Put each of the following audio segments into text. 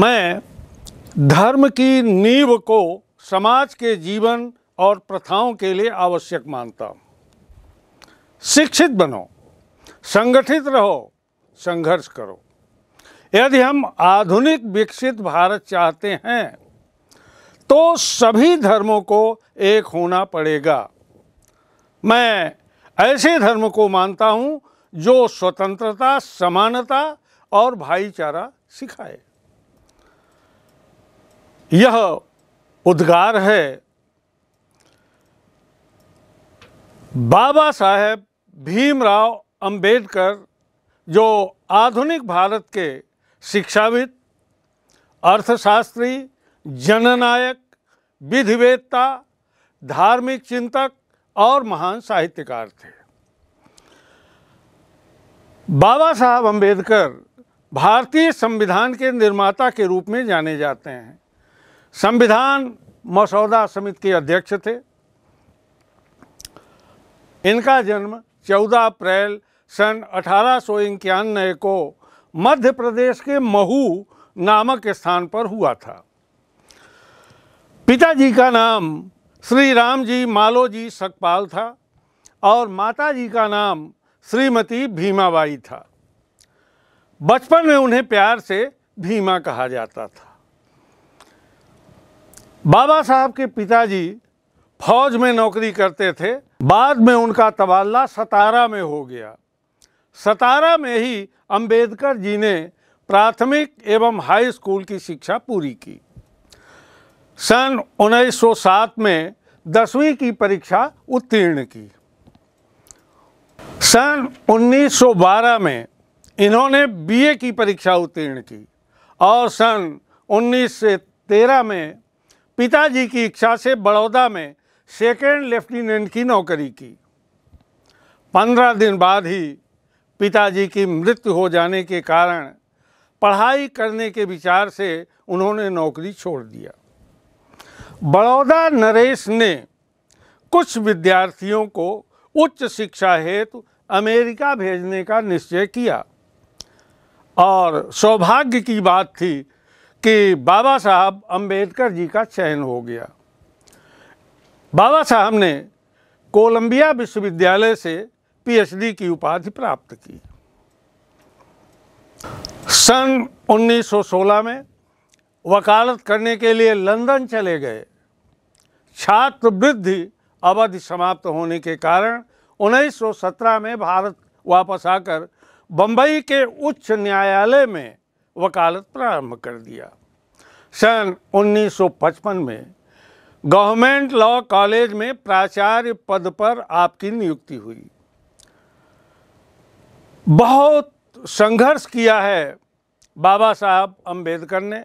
मैं धर्म की नींव को समाज के जीवन और प्रथाओं के लिए आवश्यक मानता हूँ शिक्षित बनो संगठित रहो संघर्ष करो यदि हम आधुनिक विकसित भारत चाहते हैं तो सभी धर्मों को एक होना पड़ेगा मैं ऐसे धर्म को मानता हूँ जो स्वतंत्रता समानता और भाईचारा सिखाए यह उद्गार है बाबा साहेब भीमराव अंबेडकर जो आधुनिक भारत के शिक्षाविद अर्थशास्त्री जननायक विधिवेत्ता धार्मिक चिंतक और महान साहित्यकार थे बाबा साहब अंबेडकर भारतीय संविधान के निर्माता के रूप में जाने जाते हैं संविधान मसौदा समिति के अध्यक्ष थे इनका जन्म 14 अप्रैल सन अठारह को मध्य प्रदेश के महू नामक स्थान पर हुआ था पिताजी का नाम श्री राम जी मालोजी सकपाल था और माता जी का नाम श्रीमती भीमाबाई था बचपन में उन्हें प्यार से भीमा कहा जाता था बाबा साहब के पिताजी फौज में नौकरी करते थे बाद में उनका तबादला सतारा में हो गया सतारा में ही अंबेडकर जी ने प्राथमिक एवं हाई स्कूल की शिक्षा पूरी की सन 1907 में दसवीं की परीक्षा उत्तीर्ण की सन 1912 में इन्होंने बीए की परीक्षा उत्तीर्ण की और सन उन्नीस से तेरह में पिताजी की इच्छा से बड़ौदा में सेकेंड लेफ्टिनेंट की नौकरी की पंद्रह दिन बाद ही पिताजी की मृत्यु हो जाने के कारण पढ़ाई करने के विचार से उन्होंने नौकरी छोड़ दिया बड़ौदा नरेश ने कुछ विद्यार्थियों को उच्च शिक्षा हेतु अमेरिका भेजने का निश्चय किया और सौभाग्य की बात थी कि बाबा साहब अंबेडकर जी का चयन हो गया बाबा साहब ने कोलंबिया विश्वविद्यालय से पीएचडी की उपाधि प्राप्त की सन 1916 में वकालत करने के लिए लंदन चले गए छात्रवृद्धि अवधि समाप्त होने के कारण 1917 में भारत वापस आकर बम्बई के उच्च न्यायालय में वकालत प्रारंभ कर दिया सन 1955 में गवर्नमेंट लॉ कॉलेज में प्राचार्य पद पर आपकी नियुक्ति हुई बहुत संघर्ष किया है बाबा साहब अंबेडकर ने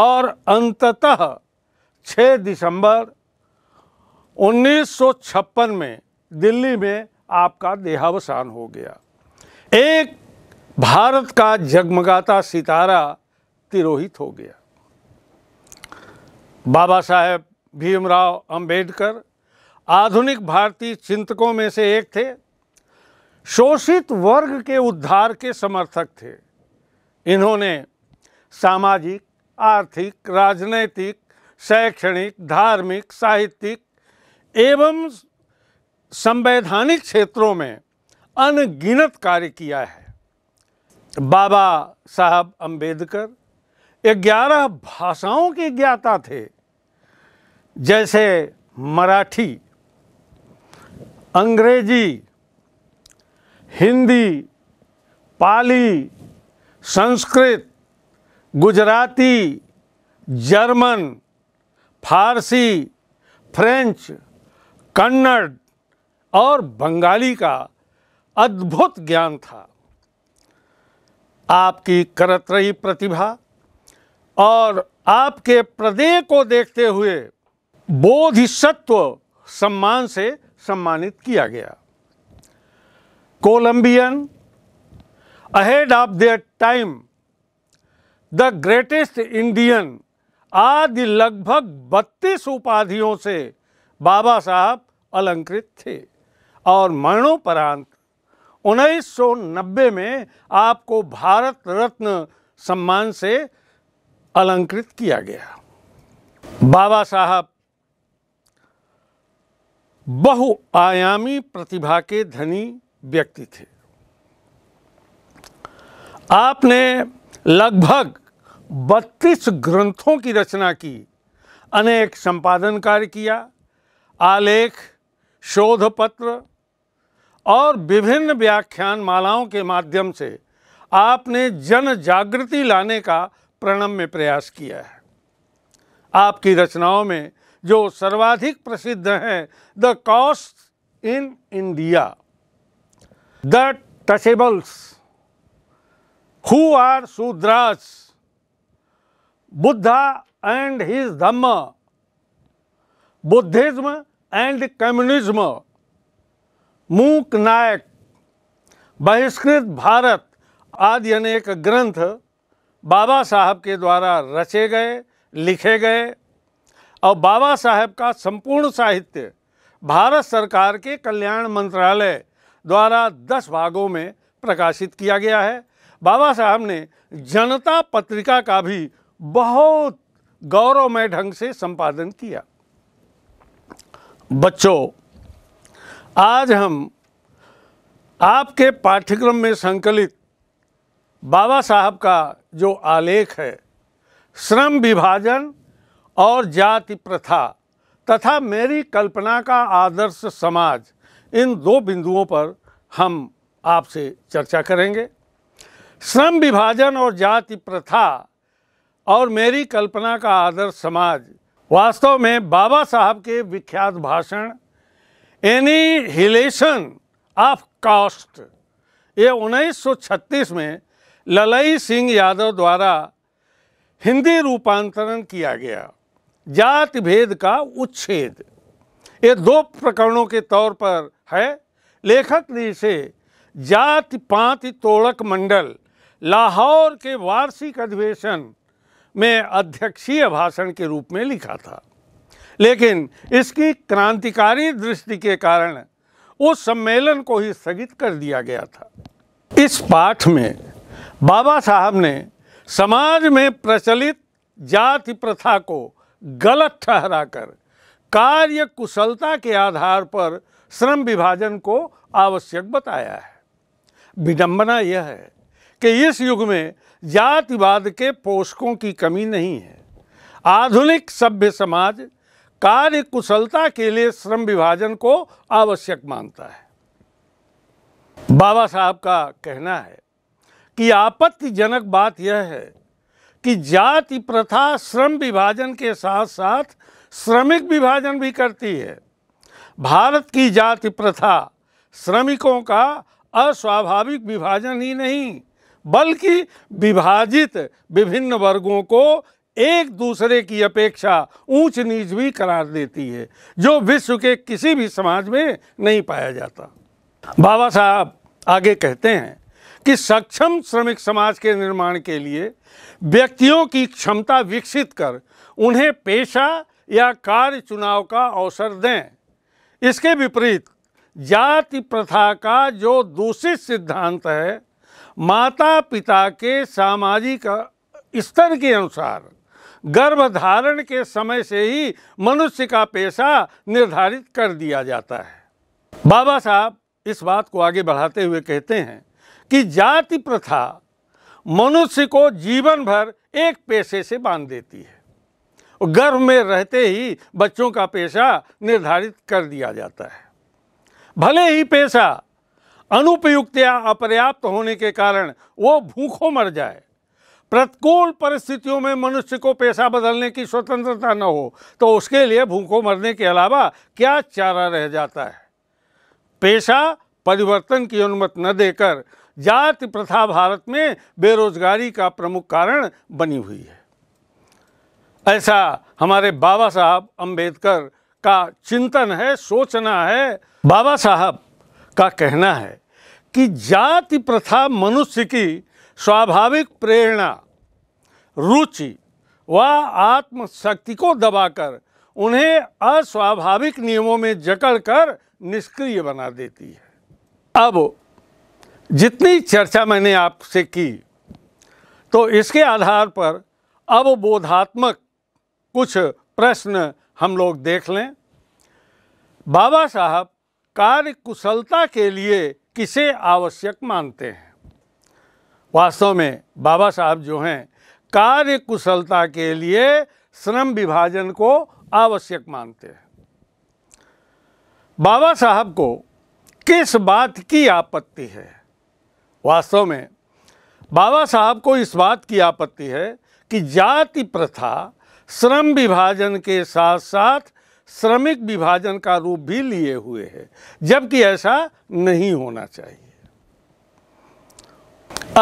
और अंततः 6 दिसंबर 1956 में दिल्ली में आपका देहावसान हो गया एक भारत का जगमगाता सितारा तिरोहित हो गया बाबा साहेब भीमराव अंबेडकर आधुनिक भारतीय चिंतकों में से एक थे शोषित वर्ग के उद्धार के समर्थक थे इन्होंने सामाजिक आर्थिक राजनैतिक शैक्षणिक धार्मिक साहित्यिक एवं संवैधानिक क्षेत्रों में अनगिनत कार्य किया है बाबा साहब अंबेडकर ग्यारह भाषाओं के ज्ञाता थे जैसे मराठी अंग्रेजी हिंदी पाली संस्कृत गुजराती जर्मन फारसी फ्रेंच कन्नड़ और बंगाली का अद्भुत ज्ञान था आपकी करत रही प्रतिभा और आपके प्रदेय को देखते हुए बोधिसत्व सम्मान से सम्मानित किया गया Columbian ahead of their time the greatest Indian आदि लगभग 32 उपाधियों से बाबा साहब अलंकृत थे और मरणोपरांत 1990 में आपको भारत रत्न सम्मान से अलंकृत किया गया बाबा साहब बहुआयामी प्रतिभा के धनी व्यक्ति थे आपने लगभग 32 ग्रंथों की रचना की अनेक संपादन कार्य किया आलेख शोध पत्र और विभिन्न व्याख्यान मालाओं के माध्यम से आपने जन जागृति लाने का प्रणम में प्रयास किया है आपकी रचनाओं में जो सर्वाधिक प्रसिद्ध हैं the caste in India the untouchables who are Shudras Buddha and his Dhamma Buddhism and communism Mook Nayak बहिष्कृत भारत आदि अनेक ग्रंथ बाबा साहब के द्वारा रचे गए लिखे गए और बाबा साहब का संपूर्ण साहित्य भारत सरकार के कल्याण मंत्रालय द्वारा दस भागों में प्रकाशित किया गया है बाबा साहब ने जनता पत्रिका का भी बहुत गौरवमय ढंग से संपादन किया बच्चों आज हम आपके पाठ्यक्रम में संकलित बाबा साहब का जो आलेख है श्रम विभाजन और जाति प्रथा तथा मेरी कल्पना का आदर्श समाज इन दो बिंदुओं पर हम आपसे चर्चा करेंगे श्रम विभाजन और जाति प्रथा और मेरी कल्पना का आदर्श समाज वास्तव में बाबा साहब के विख्यात भाषण एनी हिलेशन ऑफ कास्ट ये 1936 में ललई सिंह यादव द्वारा हिंदी रूपांतरण किया गया जाति भेद का उच्छेद ये दो प्रकरणों के तौर पर है लेखक ने इसे जाति पाति तोड़क मंडल लाहौर के वार्षिक अधिवेशन में अध्यक्षीय भाषण के रूप में लिखा था लेकिन इसकी क्रांतिकारी दृष्टि के कारण उस सम्मेलन को ही स्थगित कर दिया गया था इस पाठ में बाबा साहब ने समाज में प्रचलित जाति प्रथा को गलत ठहराकर कार्य कुशलता के आधार पर श्रम विभाजन को आवश्यक बताया है विडंबना यह है कि इस युग में जातिवाद के पोषकों की कमी नहीं है आधुनिक सभ्य समाज कार्य कुशलता के लिए श्रम विभाजन को आवश्यक मानता है बाबा साहब का कहना है कि आपत्तिजनक बात यह है कि जाति प्रथा श्रम विभाजन के साथ साथ श्रमिक विभाजन भी करती है भारत की जाति प्रथा श्रमिकों का अस्वाभाविक विभाजन ही नहीं बल्कि विभाजित विभिन्न वर्गों को एक दूसरे की अपेक्षा ऊंच नीच भी करार देती है जो विश्व के किसी भी समाज में नहीं पाया जाता बाबा साहब आगे कहते हैं कि सक्षम श्रमिक समाज के निर्माण के लिए व्यक्तियों की क्षमता विकसित कर उन्हें पेशा या कार्य चुनाव का अवसर दें इसके विपरीत जाति प्रथा का जो दूषित सिद्धांत है माता पिता के सामाजिक स्तर के अनुसार गर्भधारण के समय से ही मनुष्य का पेशा निर्धारित कर दिया जाता है बाबा साहब इस बात को आगे बढ़ाते हुए कहते हैं कि जाति प्रथा मनुष्य को जीवन भर एक पेशे से बांध देती है गर्भ में रहते ही बच्चों का पेशा निर्धारित कर दिया जाता है भले ही पेशा अनुपयुक्त या अपर्याप्त होने के कारण वो भूखों मर जाए प्रतिकूल परिस्थितियों में मनुष्य को पेशा बदलने की स्वतंत्रता न हो तो उसके लिए भूखों मरने के अलावा क्या चारा रह जाता है पेशा परिवर्तन की अनुमति न देकर जाति प्रथा भारत में बेरोजगारी का प्रमुख कारण बनी हुई है ऐसा हमारे बाबा साहब अंबेडकर का चिंतन है सोचना है बाबा साहब का कहना है कि जाति प्रथा मनुष्य की स्वाभाविक प्रेरणा रुचि व आत्मशक्ति को दबाकर उन्हें अस्वाभाविक नियमों में जकड़कर निष्क्रिय बना देती है अब जितनी चर्चा मैंने आपसे की तो इसके आधार पर अब बोधात्मक कुछ प्रश्न हम लोग देख लें बाबा साहब कार्य कुशलता के लिए किसे आवश्यक मानते हैं वास्तव में बाबा साहब जो हैं कार्य कुशलता के लिए श्रम विभाजन को आवश्यक मानते हैं बाबा साहब को किस बात की आपत्ति है वास्तव में बाबा साहब को इस बात की आपत्ति है कि जाति प्रथा श्रम विभाजन के साथ साथ श्रमिक विभाजन का रूप भी लिए हुए है जबकि ऐसा नहीं होना चाहिए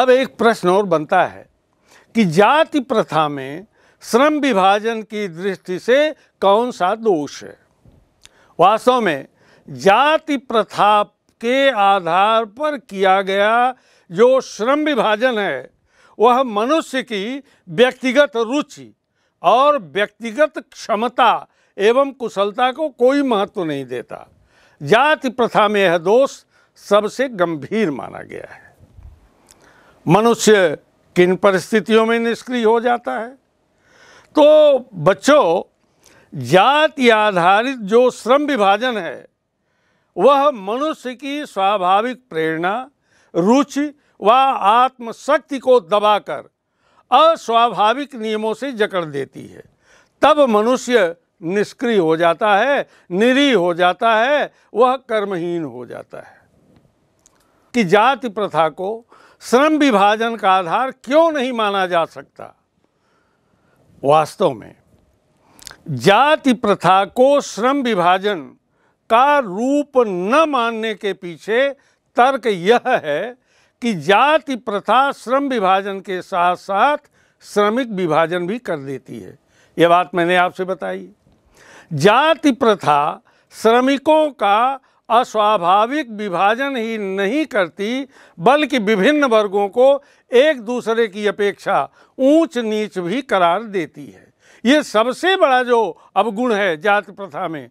अब एक प्रश्न और बनता है कि जाति प्रथा में श्रम विभाजन की दृष्टि से कौन सा दोष है वास्तव में जाति प्रथा के आधार पर किया गया जो श्रम विभाजन है वह मनुष्य की व्यक्तिगत रुचि और व्यक्तिगत क्षमता एवं कुशलता को कोई महत्व नहीं देता जाति प्रथा में यह दोष सबसे गंभीर माना गया है मनुष्य किन परिस्थितियों में निष्क्रिय हो जाता है तो बच्चों जाति आधारित जो श्रम विभाजन है वह मनुष्य की स्वाभाविक प्रेरणा रुचि व आत्मशक्ति को दबाकर अस्वाभाविक नियमों से जकड़ देती है तब मनुष्य निष्क्रिय हो जाता है निरीह हो जाता है वह कर्महीन हो जाता है कि जाति प्रथा को श्रम विभाजन का आधार क्यों नहीं माना जा सकता वास्तव में जाति प्रथा को श्रम विभाजन का रूप न मानने के पीछे तर्क यह है कि जाति प्रथा श्रम विभाजन के साथ साथ श्रमिक विभाजन भी कर देती है यह बात मैंने आपसे बताई जाति प्रथा श्रमिकों का अस्वाभाविक विभाजन ही नहीं करती बल्कि विभिन्न वर्गों को एक दूसरे की अपेक्षा ऊंच नीच भी करार देती है ये सबसे बड़ा जो अवगुण है जाति प्रथा में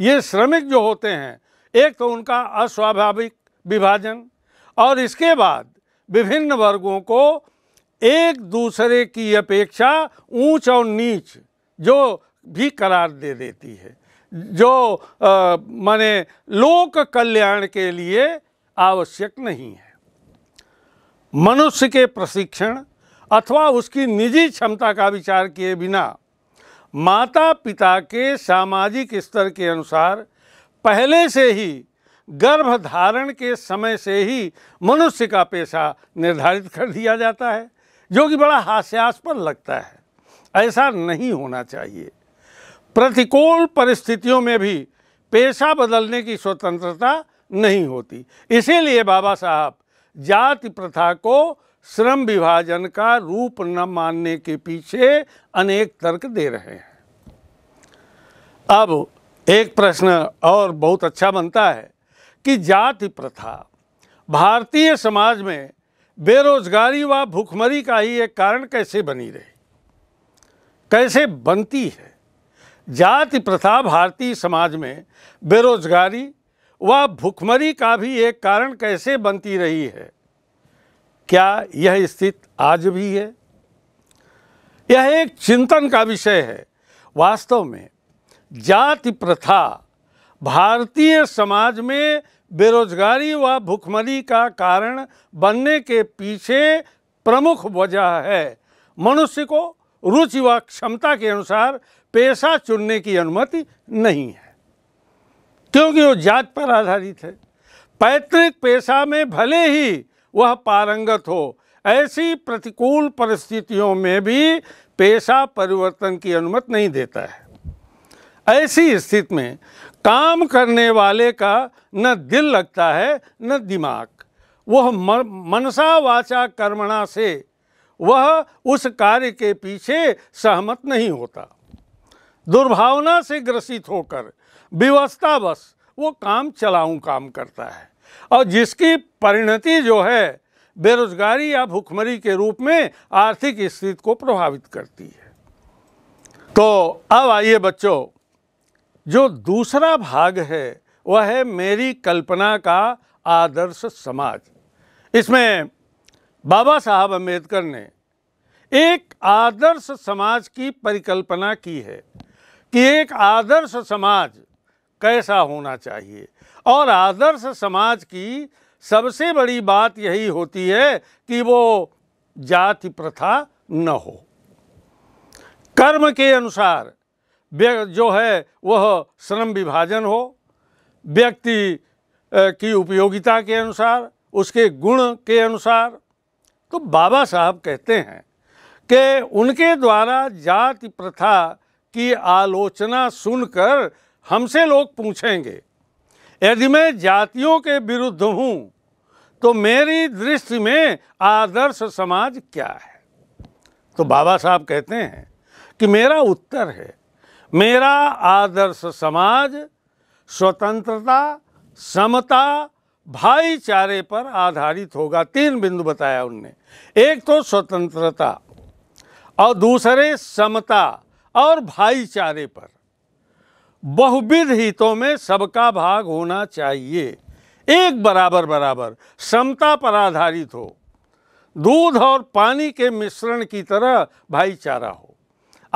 ये श्रमिक जो होते हैं एक तो उनका अस्वाभाविक विभाजन और इसके बाद विभिन्न वर्गों को एक दूसरे की अपेक्षा ऊंच और नीच जो भी करार दे देती है जो माने लोक कल्याण के लिए आवश्यक नहीं है मनुष्य के प्रशिक्षण अथवा उसकी निजी क्षमता का विचार किए बिना माता पिता के सामाजिक स्तर के अनुसार पहले से ही गर्भधारण के समय से ही मनुष्य का पेशा निर्धारित कर दिया जाता है जो कि बड़ा हास्यास्पद लगता है ऐसा नहीं होना चाहिए प्रतिकूल परिस्थितियों में भी पेशा बदलने की स्वतंत्रता नहीं होती इसीलिए बाबा साहब जाति प्रथा को श्रम विभाजन का रूप न मानने के पीछे अनेक तर्क दे रहे हैं अब एक प्रश्न और बहुत अच्छा बनता है कि जाति प्रथा भारतीय समाज में बेरोजगारी व भूखमरी का ही एक कारण कैसे बनी रही कैसे बनती है जाति प्रथा भारतीय समाज में बेरोजगारी व भुखमरी का भी एक कारण कैसे बनती रही है क्या यह स्थिति आज भी है यह एक चिंतन का विषय है वास्तव में जाति प्रथा भारतीय समाज में बेरोजगारी व भुखमरी का कारण बनने के पीछे प्रमुख वजह है मनुष्य को रुचि व क्षमता के अनुसार पेशा चुनने की अनुमति नहीं है क्योंकि वो जात पर आधारित है पैतृक पेशा में भले ही वह पारंगत हो ऐसी प्रतिकूल परिस्थितियों में भी पेशा परिवर्तन की अनुमति नहीं देता है ऐसी स्थिति में काम करने वाले का न दिल लगता है न दिमाग वह मनसा वाचा कर्मणा से वह उस कार्य के पीछे सहमत नहीं होता दुर्भावना से ग्रसित होकर विवस्था बस वो काम चलाऊँ काम करता है और जिसकी परिणति जो है बेरोजगारी या भुखमरी के रूप में आर्थिक स्थिति को प्रभावित करती है तो अब आइए बच्चों जो दूसरा भाग है वह है मेरी कल्पना का आदर्श समाज इसमें बाबा साहब अम्बेडकर ने एक आदर्श समाज की परिकल्पना की है कि एक आदर्श समाज कैसा होना चाहिए और आदर्श समाज की सबसे बड़ी बात यही होती है कि वो जाति प्रथा न हो कर्म के अनुसार जो है वह श्रम विभाजन हो व्यक्ति की उपयोगिता के अनुसार उसके गुण के अनुसार तो बाबा साहब कहते हैं कि उनके द्वारा जाति प्रथा की आलोचना सुनकर हमसे लोग पूछेंगे यदि मैं जातियों के विरुद्ध हूं तो मेरी दृष्टि में आदर्श समाज क्या है तो बाबा साहब कहते हैं कि मेरा उत्तर है मेरा आदर्श समाज स्वतंत्रता समता भाईचारे पर आधारित होगा तीन बिंदु बताया उनने एक तो स्वतंत्रता और दूसरे समता और भाईचारे पर बहुविध हितों में सबका भाग होना चाहिए एक बराबर बराबर समता पर आधारित हो दूध और पानी के मिश्रण की तरह भाईचारा हो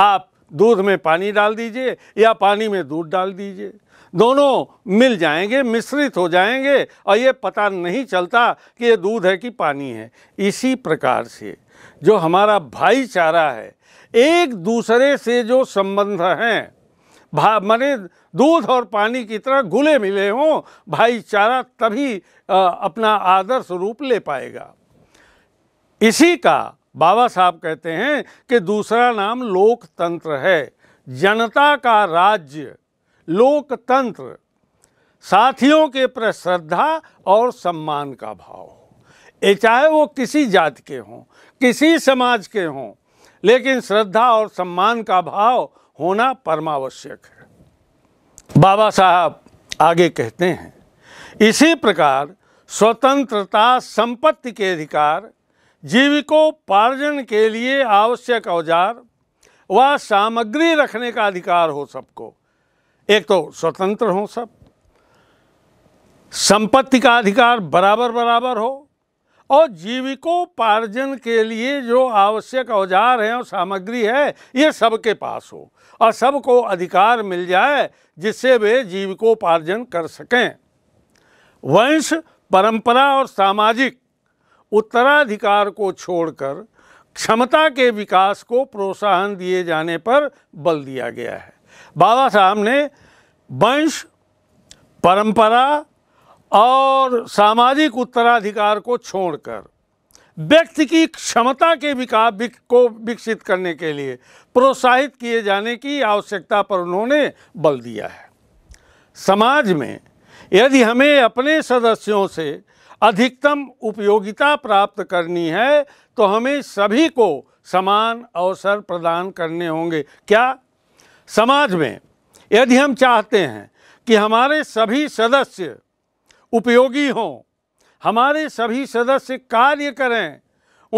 आप दूध में पानी डाल दीजिए या पानी में दूध डाल दीजिए दोनों मिल जाएंगे मिश्रित हो जाएंगे और ये पता नहीं चलता कि ये दूध है कि पानी है इसी प्रकार से जो हमारा भाईचारा है एक दूसरे से जो संबंध हैं भा मने दूध और पानी की तरह घुले मिले हों भाईचारा तभी आ, अपना आदर्श रूप ले पाएगा इसी का बाबा साहब कहते हैं कि दूसरा नाम लोकतंत्र है जनता का राज्य लोकतंत्र साथियों के प्रति श्रद्धा और सम्मान का भाव हो चाहे वो किसी जात के हों किसी समाज के हों लेकिन श्रद्धा और सम्मान का भाव होना परमावश्यक है बाबा साहब आगे कहते हैं इसी प्रकार स्वतंत्रता संपत्ति के अधिकार जीविकोपार्जन के लिए आवश्यक औजार व सामग्री रखने का अधिकार हो सबको एक तो स्वतंत्र हो सब संपत्ति का अधिकार बराबर बराबर हो और जीविकोपार्जन के लिए जो आवश्यक औजार हैं और सामग्री है ये सबके पास हो और सबको अधिकार मिल जाए जिससे वे जीविकोपार्जन कर सकें वंश परंपरा और सामाजिक उत्तराधिकार को छोड़कर क्षमता के विकास को प्रोत्साहन दिए जाने पर बल दिया गया है बाबा साहब ने वंश परंपरा और सामाजिक उत्तराधिकार को छोड़कर व्यक्ति की क्षमता के विकास को विकसित करने के लिए प्रोत्साहित किए जाने की आवश्यकता पर उन्होंने बल दिया है समाज में यदि हमें अपने सदस्यों से अधिकतम उपयोगिता प्राप्त करनी है तो हमें सभी को समान अवसर प्रदान करने होंगे क्या समाज में यदि हम चाहते हैं कि हमारे सभी सदस्य उपयोगी हों हमारे सभी सदस्य कार्य करें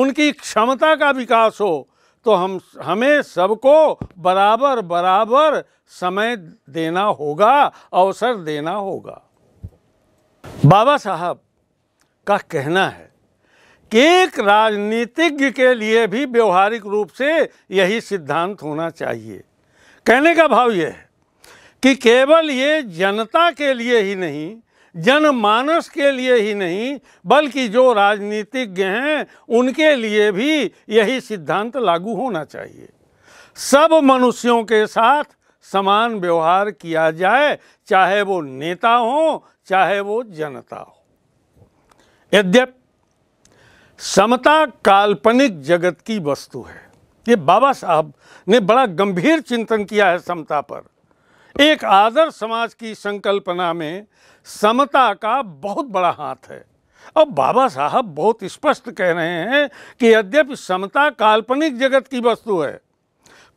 उनकी क्षमता का विकास हो तो हम हमें सबको बराबर बराबर समय देना होगा अवसर देना होगा बाबा साहब का कहना है कि एक राजनीतिज्ञ के लिए भी व्यवहारिक रूप से यही सिद्धांत होना चाहिए कहने का भाव यह है कि केवल ये जनता के लिए ही नहीं जनमानस के लिए ही नहीं बल्कि जो राजनीतिज्ञ हैं उनके लिए भी यही सिद्धांत लागू होना चाहिए सब मनुष्यों के साथ समान व्यवहार किया जाए चाहे वो नेता हो चाहे वो जनता हो यद्यप समता काल्पनिक जगत की वस्तु है ये बाबा साहब ने बड़ा गंभीर चिंतन किया है समता पर एक आदर्श समाज की संकल्पना में समता का बहुत बड़ा हाथ है अब बाबा साहब बहुत स्पष्ट कह रहे हैं कि यद्यपि समता काल्पनिक जगत की वस्तु है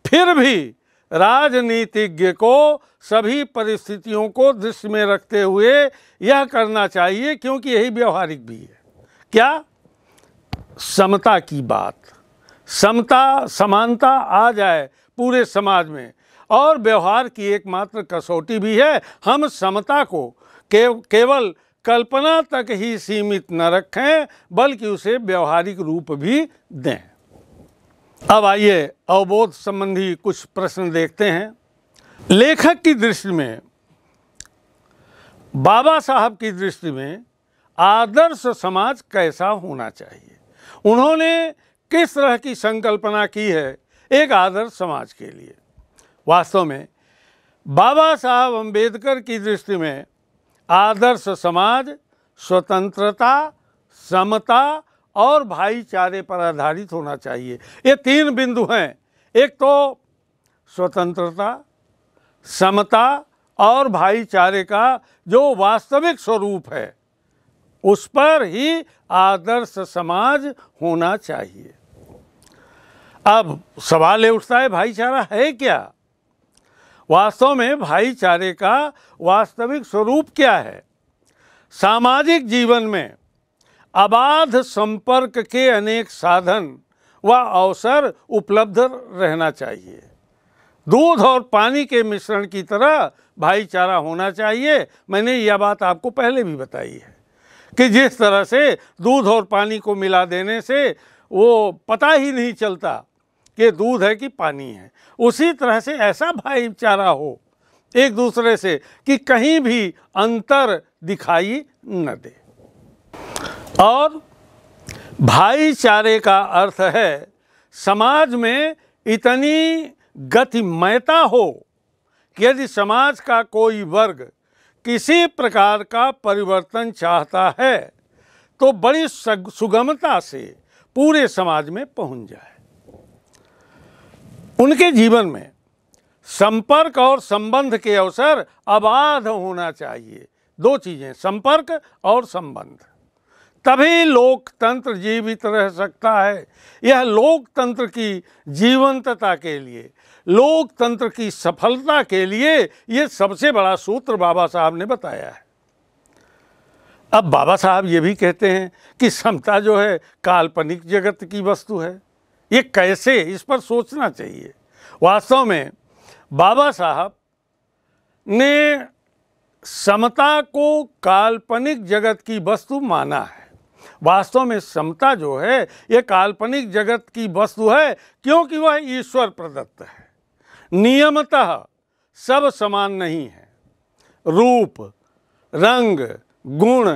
फिर भी राजनीतिज्ञ को सभी परिस्थितियों को दृश्य में रखते हुए यह करना चाहिए क्योंकि यही व्यवहारिक भी है क्या समता की बात समता समानता आ जाए पूरे समाज में और व्यवहार की एकमात्र कसौटी भी है हम समता को के, केवल कल्पना तक ही सीमित न रखें बल्कि उसे व्यवहारिक रूप भी दें अब आइए अवबोध संबंधी कुछ प्रश्न देखते हैं लेखक की दृष्टि में बाबा साहब की दृष्टि में आदर्श समाज कैसा होना चाहिए उन्होंने किस तरह की संकल्पना की है एक आदर्श समाज के लिए वास्तव में बाबा साहब अंबेडकर की दृष्टि में आदर्श समाज स्वतंत्रता समता और भाईचारे पर आधारित होना चाहिए ये तीन बिंदु हैं एक तो स्वतंत्रता समता और भाईचारे का जो वास्तविक स्वरूप है उस पर ही आदर्श समाज होना चाहिए अब सवाल ये उठता है भाईचारा है क्या वास्तव में भाईचारे का वास्तविक स्वरूप क्या है सामाजिक जीवन में अबाध संपर्क के अनेक साधन व अवसर उपलब्ध रहना चाहिए दूध और पानी के मिश्रण की तरह भाईचारा होना चाहिए मैंने यह बात आपको पहले भी बताई है कि जिस तरह से दूध और पानी को मिला देने से वो पता ही नहीं चलता कि दूध है कि पानी है उसी तरह से ऐसा भाईचारा हो एक दूसरे से कि कहीं भी अंतर दिखाई न दे और भाईचारे का अर्थ है समाज में इतनी गतिमयता हो कि यदि समाज का कोई वर्ग किसी प्रकार का परिवर्तन चाहता है तो बड़ी सुगमता से पूरे समाज में पहुंच जाए उनके जीवन में संपर्क और संबंध के अवसर अबाध होना चाहिए दो चीज़ें संपर्क और संबंध तभी लोकतंत्र जीवित रह सकता है यह लोकतंत्र की जीवंतता के लिए लोकतंत्र की सफलता के लिए यह सबसे बड़ा सूत्र बाबा साहब ने बताया है अब बाबा साहब ये भी कहते हैं कि समता जो है काल्पनिक जगत की वस्तु है ये कैसे इस पर सोचना चाहिए वास्तव में बाबा साहब ने समता को काल्पनिक जगत की वस्तु माना है वास्तव में समता जो है ये काल्पनिक जगत की वस्तु है क्योंकि वह ईश्वर प्रदत्त है नियमतः सब समान नहीं है रूप रंग गुण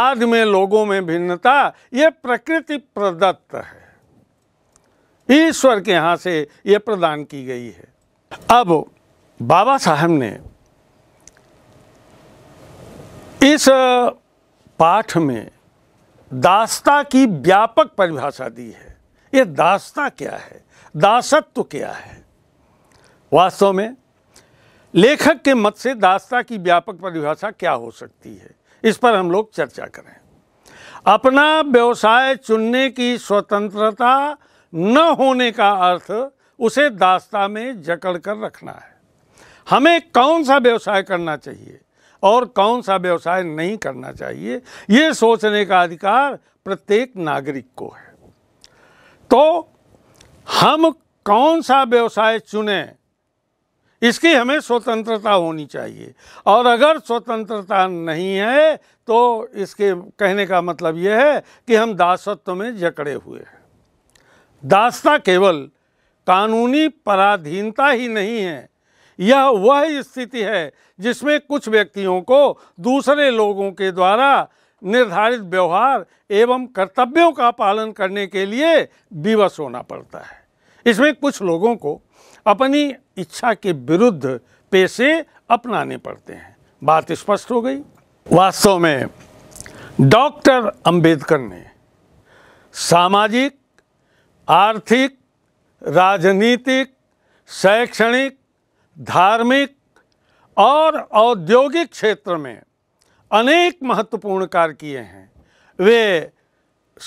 आदि में लोगों में भिन्नता ये प्रकृति प्रदत्त है ईश्वर के यहाँ से ये प्रदान की गई है अब बाबा साहब ने इस पाठ में दास्ता की व्यापक परिभाषा दी है ये दास्ता क्या है दासत्व क्या है वास्तव में लेखक के मत से दास्ता की व्यापक परिभाषा क्या हो सकती है इस पर हम लोग चर्चा करें अपना व्यवसाय चुनने की स्वतंत्रता न होने का अर्थ उसे दास्ता में जकड़ कर रखना है हमें कौन सा व्यवसाय करना चाहिए और कौन सा व्यवसाय नहीं करना चाहिए ये सोचने का अधिकार प्रत्येक नागरिक को है तो हम कौन सा व्यवसाय चुने इसकी हमें स्वतंत्रता होनी चाहिए और अगर स्वतंत्रता नहीं है तो इसके कहने का मतलब यह है कि हम दासत्व में जकड़े हुए हैं दास्ता केवल कानूनी पराधीनता ही नहीं है यह वह स्थिति है जिसमें कुछ व्यक्तियों को दूसरे लोगों के द्वारा निर्धारित व्यवहार एवं कर्तव्यों का पालन करने के लिए विवश होना पड़ता है इसमें कुछ लोगों को अपनी इच्छा के विरुद्ध पेशे अपनाने पड़ते हैं बात स्पष्ट हो गई वास्तव में डॉक्टर अंबेडकर ने सामाजिक आर्थिक राजनीतिक शैक्षणिक धार्मिक और औद्योगिक क्षेत्र में अनेक महत्वपूर्ण कार्य किए हैं वे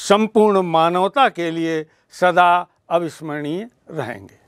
संपूर्ण मानवता के लिए सदा अविस्मरणीय रहेंगे